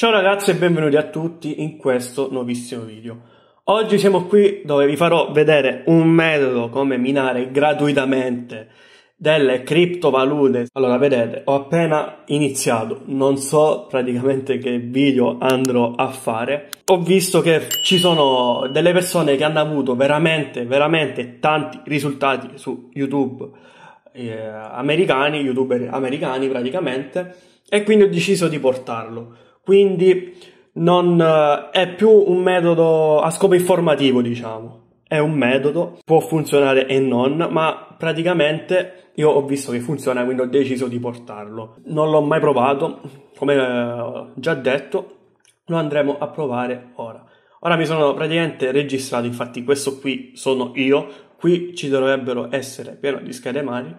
Ciao ragazzi e benvenuti a tutti in questo nuovissimo video. Oggi siamo qui dove vi farò vedere un metodo come minare gratuitamente delle criptovalute. Allora, vedete, ho appena iniziato, non so praticamente che video andrò a fare. Ho visto che ci sono delle persone che hanno avuto veramente, veramente tanti risultati su YouTube eh, americani, youtuber americani praticamente, e quindi ho deciso di portarlo. Quindi non eh, è più un metodo a scopo informativo, diciamo. È un metodo, può funzionare e non, ma praticamente io ho visto che funziona, quindi ho deciso di portarlo. Non l'ho mai provato, come eh, già detto, lo andremo a provare ora. Ora mi sono praticamente registrato, infatti questo qui sono io, qui ci dovrebbero essere pieno di schede mani.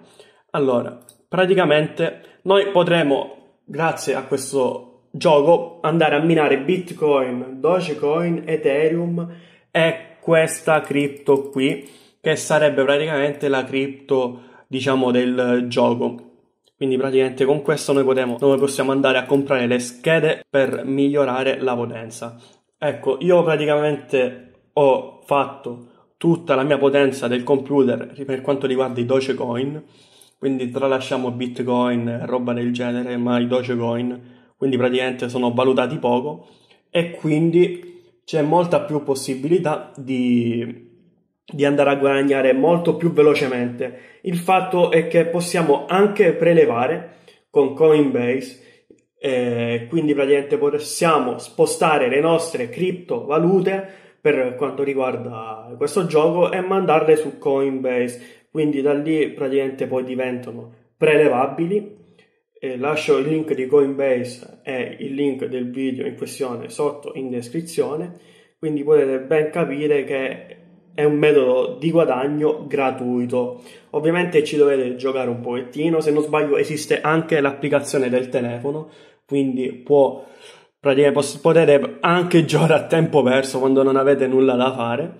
Allora, praticamente noi potremo, grazie a questo gioco andare a minare Bitcoin, Dogecoin, Ethereum e questa cripto qui che sarebbe praticamente la cripto diciamo del gioco quindi praticamente con questo noi, potemo, noi, possiamo andare a comprare le schede per migliorare la potenza ecco io praticamente ho fatto tutta la mia potenza del computer per quanto riguarda i dogecoin quindi tralasciamo bitcoin roba del genere ma i dogecoin quindi praticamente sono valutati poco e quindi c'è molta più possibilità di, di andare a guadagnare molto più velocemente. Il fatto è che possiamo anche prelevare con Coinbase eh, quindi praticamente possiamo spostare le nostre criptovalute per quanto riguarda questo gioco e mandarle su Coinbase quindi da lì praticamente poi diventano prelevabili e lascio il link di Coinbase e il link del video in questione sotto in descrizione, quindi potete ben capire che è un metodo di guadagno gratuito. Ovviamente ci dovete giocare un pochettino, se non sbaglio esiste anche l'applicazione del telefono, quindi può, potete anche giocare a tempo perso quando non avete nulla da fare.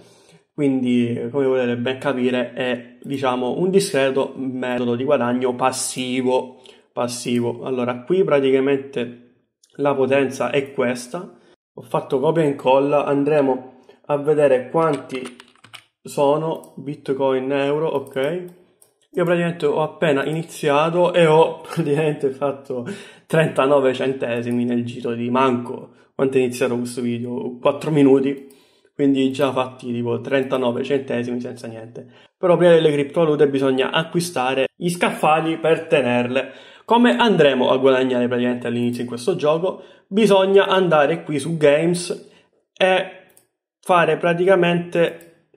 Quindi, come potete ben capire, è diciamo un discreto metodo di guadagno passivo passivo. Allora, qui praticamente la potenza è questa. Ho fatto copia e incolla, andremo a vedere quanti sono Bitcoin euro, ok? Io praticamente ho appena iniziato e ho praticamente fatto 39 centesimi nel giro di manco quanto è iniziato questo video? 4 minuti quindi già fatti tipo 39 centesimi senza niente. Però prima delle criptovalute bisogna acquistare gli scaffali per tenerle. Come andremo a guadagnare praticamente all'inizio in questo gioco? Bisogna andare qui su Games e fare praticamente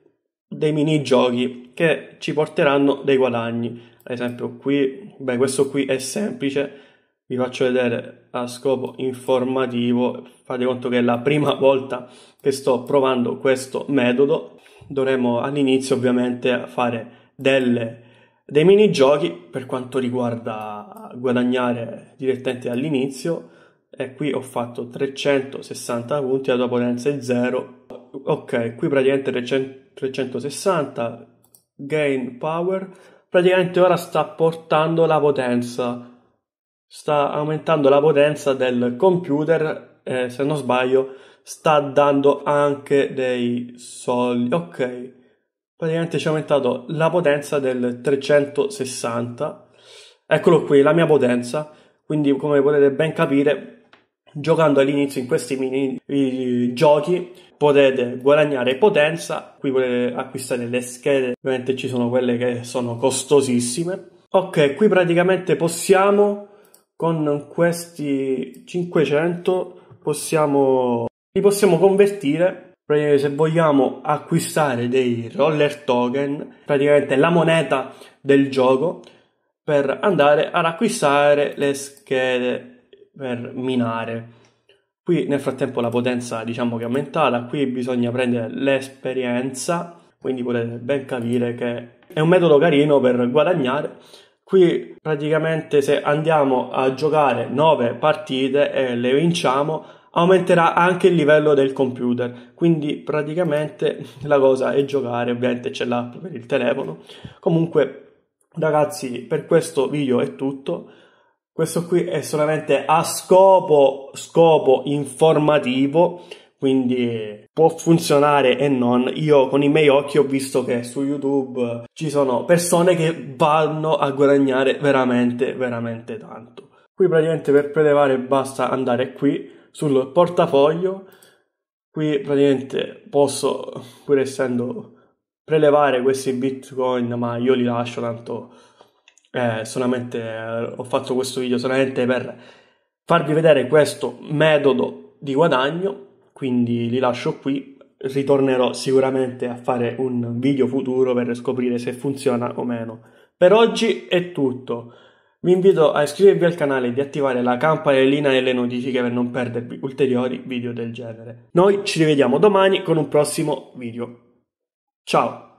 dei minigiochi che ci porteranno dei guadagni. Ad esempio qui, beh questo qui è semplice, vi faccio vedere a scopo informativo, fate conto che è la prima volta che sto provando questo metodo. Dovremo all'inizio ovviamente fare delle dei minigiochi, per quanto riguarda guadagnare direttamente all'inizio, e qui ho fatto 360 punti, la tua potenza è 0. Ok, qui praticamente 360 gain power. Praticamente ora sta portando la potenza, sta aumentando la potenza del computer. Eh, se non sbaglio, sta dando anche dei soldi. Ok praticamente ci ha aumentato la potenza del 360. Eccolo qui, la mia potenza. Quindi, come potete ben capire, giocando all'inizio in questi mini giochi potete guadagnare potenza. Qui potete acquistare le schede, ovviamente ci sono quelle che sono costosissime. Ok, qui praticamente possiamo con questi 500 possiamo, li possiamo convertire praticamente se vogliamo acquistare dei roller token, praticamente la moneta del gioco, per andare ad acquistare le schede per minare. Qui nel frattempo la potenza diciamo che è aumentata, qui bisogna prendere l'esperienza, quindi potete ben capire che è un metodo carino per guadagnare. Qui praticamente se andiamo a giocare 9 partite e le vinciamo aumenterà anche il livello del computer, quindi praticamente la cosa è giocare, ovviamente c'è l'app per il telefono. Comunque ragazzi, per questo video è tutto. Questo qui è solamente a scopo, scopo informativo, quindi può funzionare e non. Io con i miei occhi ho visto che su YouTube ci sono persone che vanno a guadagnare veramente, veramente tanto. Qui praticamente per prelevare basta andare qui, sul portafoglio qui praticamente posso pur essendo prelevare questi bitcoin ma io li lascio tanto eh, solamente eh, ho fatto questo video solamente per farvi vedere questo metodo di guadagno quindi li lascio qui ritornerò sicuramente a fare un video futuro per scoprire se funziona o meno per oggi è tutto vi invito a iscrivervi al canale e di attivare la campanellina delle notifiche per non perdervi ulteriori video del genere. Noi ci rivediamo domani con un prossimo video. Ciao!